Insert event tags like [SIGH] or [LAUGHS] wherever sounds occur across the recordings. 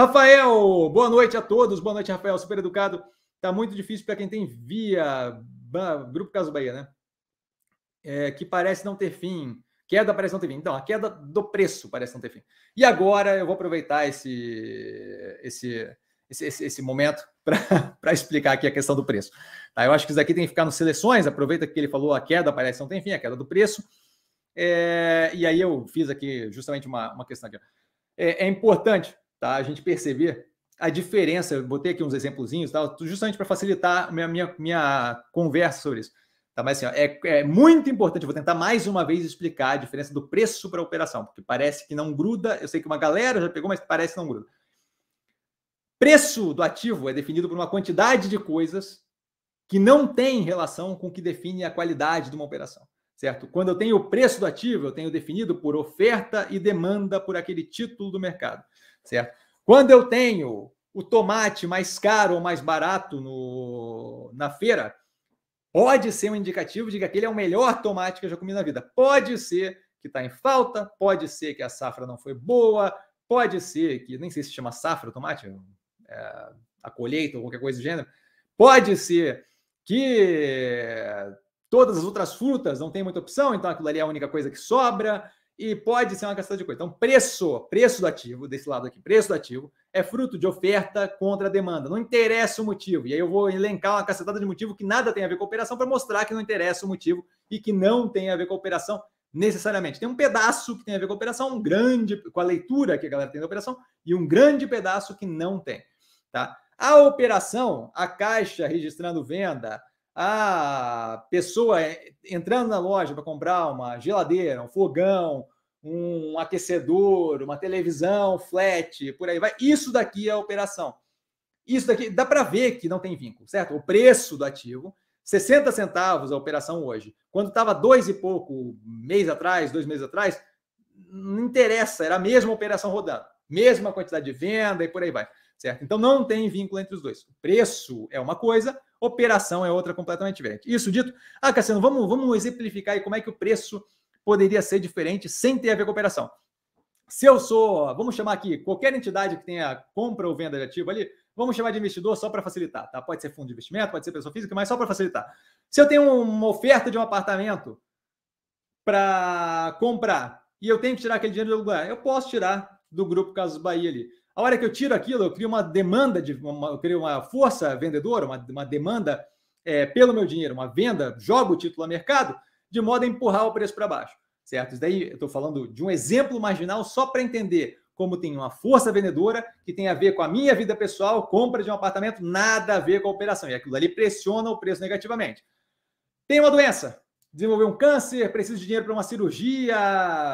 Rafael, boa noite a todos. Boa noite, Rafael, super educado. Tá muito difícil para quem tem via Grupo Caso Bahia, né? É, que parece não ter fim. Queda parece não ter fim. Então, a queda do preço parece não ter fim. E agora eu vou aproveitar esse esse esse, esse, esse momento [LAUGHS] para explicar aqui a questão do preço. Tá, eu acho que isso aqui tem que ficar nas seleções. Aproveita que ele falou a queda parece não ter fim, a queda do preço. É, e aí eu fiz aqui justamente uma, uma questão aqui. É, é importante tá? A gente perceber a diferença, eu botei aqui uns exemplozinhos, tá? justamente para facilitar minha, minha, minha conversa sobre isso. Tá, mas assim, ó, é, é muito importante, eu vou tentar mais uma vez explicar a diferença do preço para a operação, porque parece que não gruda, eu sei que uma galera já pegou, mas parece que não gruda. Preço do ativo é definido por uma quantidade de coisas que não tem relação com o que define a qualidade de uma operação, certo? Quando eu tenho o preço do ativo, eu tenho definido por oferta e demanda por aquele título do mercado certo? Quando eu tenho o tomate mais caro ou mais barato no, na feira, pode ser um indicativo de que aquele é o melhor tomate que eu já comi na vida. Pode ser que está em falta, pode ser que a safra não foi boa, pode ser que, nem sei se chama safra tomate, é, a colheita ou qualquer coisa do gênero, pode ser que todas as outras frutas não tem muita opção, então aquilo ali é a única coisa que sobra, e pode ser uma caçada de coisa. Então, preço, preço do ativo, desse lado aqui, preço do ativo, é fruto de oferta contra a demanda. Não interessa o motivo. E aí eu vou elencar uma cacetada de motivo que nada tem a ver com a operação para mostrar que não interessa o motivo e que não tem a ver com a operação necessariamente. Tem um pedaço que tem a ver com a operação, um grande, com a leitura que a galera tem da operação, e um grande pedaço que não tem. Tá? A operação, a caixa registrando venda, a pessoa eh, entrando na loja para comprar uma geladeira, um fogão, um aquecedor, uma televisão flat, por aí vai. Isso daqui é a operação. Isso daqui dá para ver que não tem vínculo, certo? O preço do ativo, 60 centavos a operação hoje. Quando estava dois e pouco mês atrás, dois meses atrás, não interessa, era a mesma operação rodando, mesma quantidade de venda e por aí vai certo? Então não tem vínculo entre os dois. O preço é uma coisa, operação é outra completamente diferente. Isso dito, ah, Cassiano, vamos, vamos exemplificar aí como é que o preço poderia ser diferente sem ter a ver com a operação. Se eu sou, vamos chamar aqui, qualquer entidade que tenha compra ou venda de ativo ali, vamos chamar de investidor só para facilitar, tá? Pode ser fundo de investimento, pode ser pessoa física, mas só para facilitar. Se eu tenho uma oferta de um apartamento para comprar e eu tenho que tirar aquele dinheiro do lugar, eu posso tirar do grupo Casas Bahia ali. A hora que eu tiro aquilo, eu crio uma demanda, de, uma, eu crio uma força vendedora, uma, uma demanda é, pelo meu dinheiro, uma venda, jogo o título a mercado, de modo a empurrar o preço para baixo, certo? Isso daí eu estou falando de um exemplo marginal só para entender como tem uma força vendedora que tem a ver com a minha vida pessoal, compra de um apartamento, nada a ver com a operação. E aquilo ali pressiona o preço negativamente. Tem uma doença, desenvolveu um câncer, precisa de dinheiro para uma cirurgia,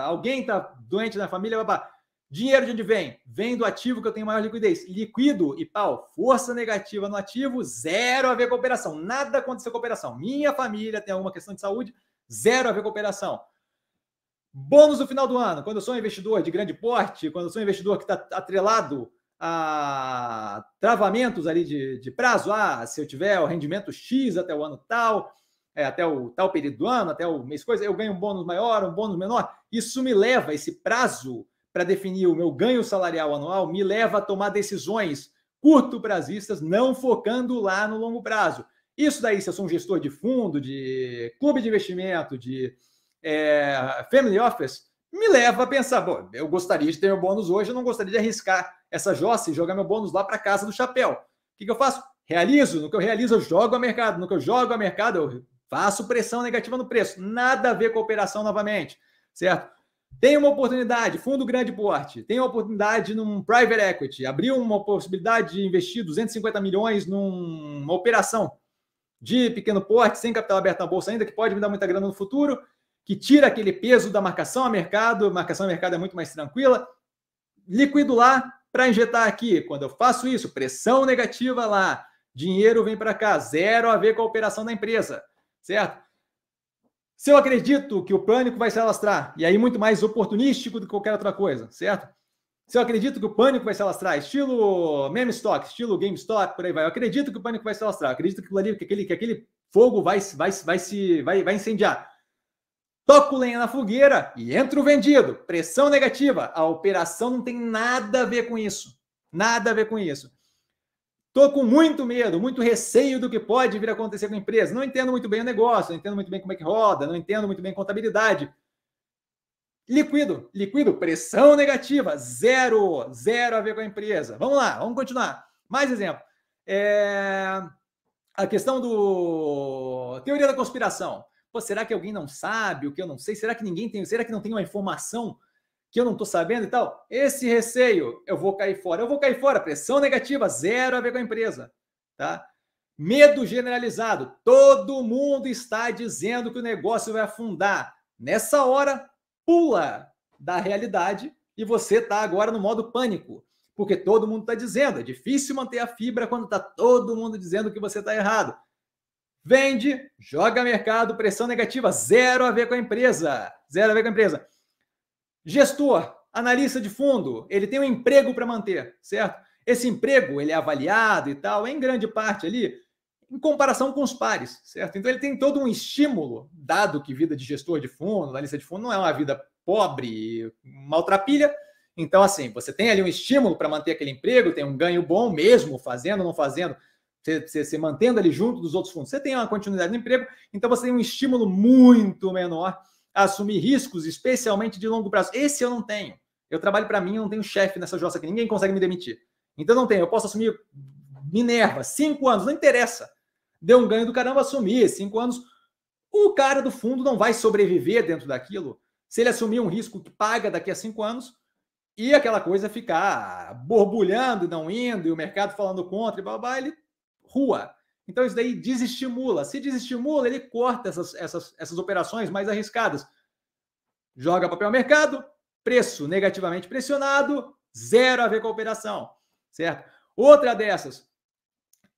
alguém está doente na família, babá. Dinheiro de onde vem? Vem do ativo que eu tenho maior liquidez. Liquido e pau, força negativa no ativo, zero a ver com a operação. Nada aconteceu com a operação. Minha família tem alguma questão de saúde, zero a ver com a operação. Bônus no final do ano. Quando eu sou um investidor de grande porte, quando eu sou um investidor que está atrelado a travamentos ali de, de, prazo, ah, se eu tiver o rendimento X até o ano tal, é, até o tal período do ano, até o mês coisa, eu ganho um bônus maior, um bônus menor. Isso me leva, esse prazo para definir o meu ganho salarial anual me leva a tomar decisões curto prazistas, não focando lá no longo prazo. Isso daí, se eu sou um gestor de fundo, de clube de investimento, de é, family office, me leva a pensar: bom, eu gostaria de ter meu bônus hoje, eu não gostaria de arriscar essa jossa e jogar meu bônus lá para casa do chapéu. O que, que eu faço? Realizo. No que eu realizo, eu jogo a mercado. No que eu jogo a mercado, eu faço pressão negativa no preço. Nada a ver com a operação novamente, certo? Tem uma oportunidade, fundo grande porte, tem uma oportunidade num private equity, abriu uma possibilidade de investir 250 milhões numa operação de pequeno porte, sem capital aberto na bolsa ainda, que pode me dar muita grana no futuro, que tira aquele peso da marcação a mercado, marcação a mercado é muito mais tranquila, liquido lá para injetar aqui. Quando eu faço isso, pressão negativa lá, dinheiro vem para cá, zero a ver com a operação da empresa, certo? Se eu acredito que o pânico vai se alastrar, e aí muito mais oportunístico do que qualquer outra coisa, certo? Se eu acredito que o pânico vai se alastrar, estilo meme stock, estilo GameStop, por aí vai. Eu acredito que o pânico vai se alastrar, acredito que, que, aquele, que aquele fogo vai, vai, vai, se, vai, vai incendiar. Toco lenha na fogueira e entra o vendido. Pressão negativa. A operação não tem nada a ver com isso. Nada a ver com isso. Estou com muito medo, muito receio do que pode vir a acontecer com a empresa. Não entendo muito bem o negócio, não entendo muito bem como é que roda, não entendo muito bem contabilidade. Liquido, liquido, pressão negativa, zero, zero a ver com a empresa. Vamos lá, vamos continuar. Mais exemplo. É... A questão do teoria da conspiração. Pô, será que alguém não sabe o que eu não sei? Será que ninguém tem? Será que não tem uma informação que eu não estou sabendo e tal, esse receio, eu vou cair fora. Eu vou cair fora, pressão negativa, zero a ver com a empresa. Tá? Medo generalizado, todo mundo está dizendo que o negócio vai afundar. Nessa hora, pula da realidade e você está agora no modo pânico, porque todo mundo está dizendo. É difícil manter a fibra quando está todo mundo dizendo que você está errado. Vende, joga mercado, pressão negativa, zero a ver com a empresa. Zero a ver com a empresa. Gestor, analista de fundo, ele tem um emprego para manter, certo? Esse emprego, ele é avaliado e tal, é em grande parte ali em comparação com os pares, certo? Então ele tem todo um estímulo, dado que vida de gestor de fundo, analista de fundo não é uma vida pobre, maltrapilha. Então assim, você tem ali um estímulo para manter aquele emprego, tem um ganho bom mesmo fazendo, ou não fazendo, você se mantendo ali junto dos outros fundos, você tem uma continuidade no emprego, então você tem um estímulo muito menor assumir riscos, especialmente de longo prazo. Esse eu não tenho. Eu trabalho para mim, eu não tenho chefe nessa jossa aqui, ninguém consegue me demitir. Então não tenho, eu posso assumir Minerva, cinco anos, não interessa. Deu um ganho do caramba, assumir, cinco anos. O cara do fundo não vai sobreviver dentro daquilo se ele assumir um risco que paga daqui a cinco anos e aquela coisa ficar borbulhando e não indo, e o mercado falando contra e blá, blá, ele rua. Então, isso daí desestimula. Se desestimula, ele corta essas, essas, essas operações mais arriscadas. Joga papel ao mercado, preço negativamente pressionado, zero a ver com a operação, certo? Outra dessas,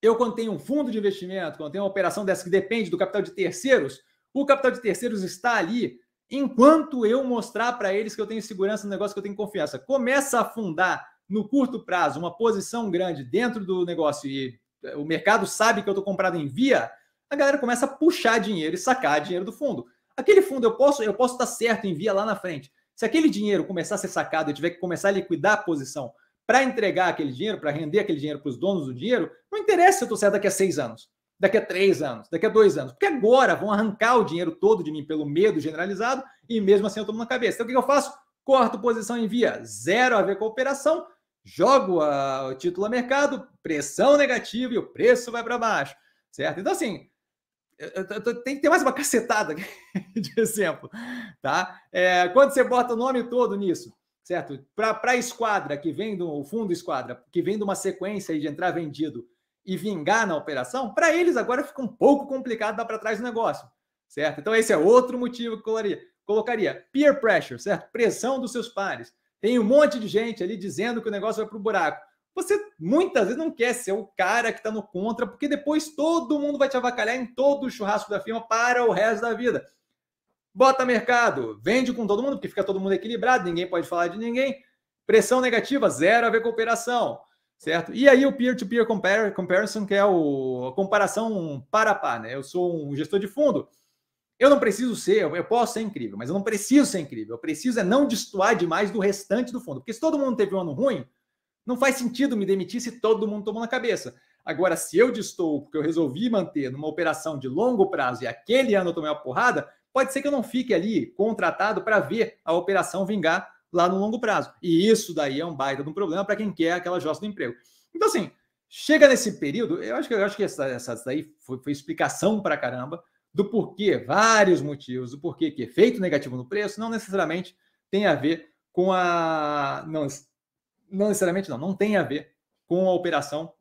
eu quando tenho um fundo de investimento, quando tenho uma operação dessa que depende do capital de terceiros, o capital de terceiros está ali enquanto eu mostrar para eles que eu tenho segurança no negócio, que eu tenho confiança. Começa a fundar no curto prazo uma posição grande dentro do negócio e é, o mercado sabe que eu estou comprado em via, a galera começa a puxar dinheiro e sacar dinheiro do fundo. Aquele fundo eu posso eu posso estar tá certo em via lá na frente. Se aquele dinheiro começar a ser sacado, eu tiver que começar a liquidar a posição para entregar aquele dinheiro, para render aquele dinheiro para os donos do dinheiro, não interessa se eu estou certo daqui a seis anos, daqui a três anos, daqui a dois anos, porque agora vão arrancar o dinheiro todo de mim pelo medo generalizado e mesmo assim eu tomo na cabeça. Então o que eu faço? Corto posição em via, zero a ver com a operação, jogo a, ah, o título a mercado, pressão negativa e o preço vai para baixo, certo? Então, assim, eu, eu, eu, tem que ter mais uma cacetada [LAUGHS] de exemplo, tá? É, quando você bota o nome todo nisso, certo? Para a esquadra que vem do o fundo esquadra, que vem de uma sequência de entrar vendido e vingar na operação, para eles agora fica um pouco complicado dar para trás o negócio, certo? Então esse é outro motivo que eu colocaria. Peer pressure, certo? Pressão dos seus pares. Tem um monte de gente ali dizendo que o negócio vai para o buraco. Você muitas vezes não quer ser o cara que está no contra, porque depois todo mundo vai te avacalhar em todo o churrasco da firma para o resto da vida. Bota mercado, vende com todo mundo, porque fica todo mundo equilibrado, ninguém pode falar de ninguém. Pressão negativa, zero a ver com operação, certo? E aí o peer-to-peer -peer comparison, que é o, a comparação para a par, né? Eu sou um gestor de fundo, eu não preciso ser, eu posso ser incrível, mas eu não preciso ser incrível. Eu preciso é não destoar demais do restante do fundo. Porque se todo mundo teve um ano ruim, não faz sentido me demitir se todo mundo tomou na cabeça. Agora, se eu destou porque eu resolvi manter numa operação de longo prazo e aquele ano eu tomei uma porrada, pode ser que eu não fique ali contratado para ver a operação vingar lá no longo prazo. E isso daí é um baita de um problema para quem quer aquela jossa do emprego. Então, assim, chega nesse período, eu acho que, eu acho que essa, essa daí foi, foi explicação para caramba do porquê, vários motivos, do porquê que efeito negativo no preço não necessariamente tem a ver com a. Não, não necessariamente não, não tem a ver com a operação.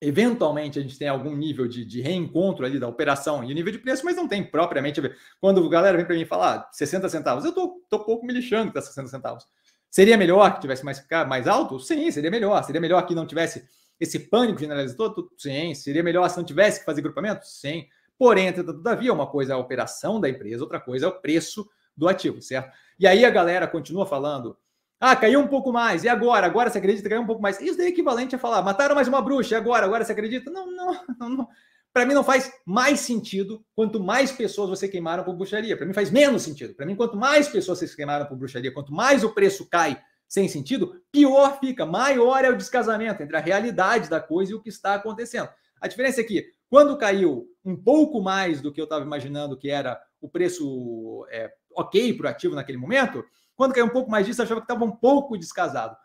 Eventualmente a gente tem algum nível de, de reencontro ali da operação e o nível de preço, mas não tem propriamente a ver. Quando a galera vem para mim falar 60 ah, centavos, eu tô, tô pouco me lixando que tá 60 centavos. Seria melhor que tivesse mais, mais alto? Sim, seria melhor. Seria melhor que não tivesse esse pânico generalizado todo? Sim. Seria melhor se não tivesse que fazer grupamento? Sim. Porém, todavia, uma coisa é a operação da empresa, outra coisa é o preço do ativo, certo? E aí a galera continua falando: ah, caiu um pouco mais, e agora? Agora você acredita que caiu um pouco mais? Isso daí é equivalente a falar: mataram mais uma bruxa, e agora? Agora você acredita? Não, não, [LAUGHS] não. não. Para mim não faz mais sentido quanto mais pessoas você queimaram por bruxaria. Para mim faz menos sentido. Para mim, quanto mais pessoas vocês queimaram por bruxaria, quanto mais o preço cai sem sentido, pior fica, maior é o descasamento entre a realidade da coisa e o que está acontecendo. A diferença é que quando caiu um pouco mais do que eu estava imaginando que era o preço é, ok para o ativo naquele momento. Quando caiu um pouco mais disso, eu achava que estava um pouco descasado.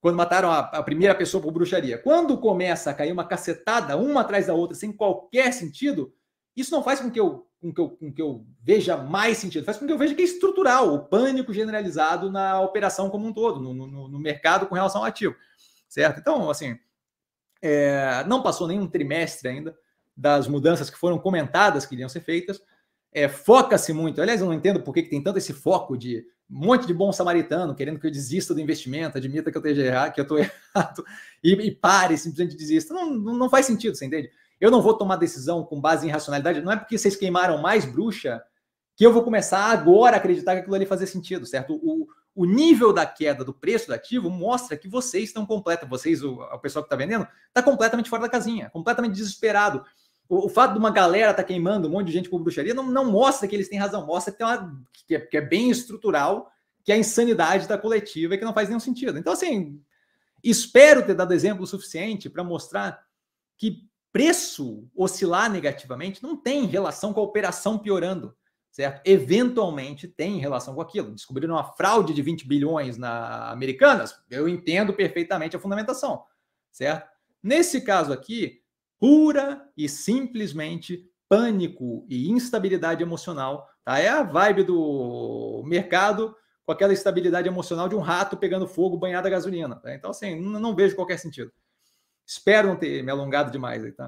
Quando mataram a, a primeira pessoa por bruxaria. Quando começa a cair uma cacetada, uma atrás da outra, sem qualquer sentido, isso não faz com que eu, com que eu, com que eu veja mais sentido, faz com que eu veja que é estrutural o pânico generalizado na operação como um todo, no, no, no mercado com relação ao ativo. Certo? Então, assim, é, não passou nenhum trimestre ainda das mudanças que foram comentadas que iriam ser feitas. É, Foca-se muito. Aliás, eu não entendo por que, tem tanto esse foco de um monte de bom samaritano querendo que eu desista do investimento, admita que eu esteja errado, que eu estou [LAUGHS] errado, e, e, pare, simplesmente desista. Não, não faz sentido, você entende? Eu não vou tomar decisão com base em racionalidade. Não é porque vocês queimaram mais bruxa que eu vou começar agora a acreditar que aquilo ali fazia sentido, certo? O, o nível da queda do preço do ativo mostra que vocês estão completos, vocês, o, o pessoal que está vendendo, está completamente fora da casinha, completamente desesperado. O, o fato de uma galera estar tá queimando um monte de gente por bruxaria não, não mostra que eles têm razão, mostra que, tem uma, que, é, que é bem estrutural, que é a insanidade da coletiva e é que não faz nenhum sentido. Então, assim, espero ter dado exemplo suficiente para mostrar que preço oscilar negativamente não tem relação com a operação piorando, certo? Eventualmente tem relação com aquilo. Descobriram uma fraude de 20 bilhões na Americanas, eu entendo perfeitamente a fundamentação, certo? Nesse caso aqui, pura e simplesmente pânico e instabilidade emocional. Tá? É a vibe do mercado com aquela estabilidade emocional de um rato pegando fogo banhado a gasolina. Tá? Então, assim, não, não vejo qualquer sentido. Espero não ter me alongado demais. aí Tá?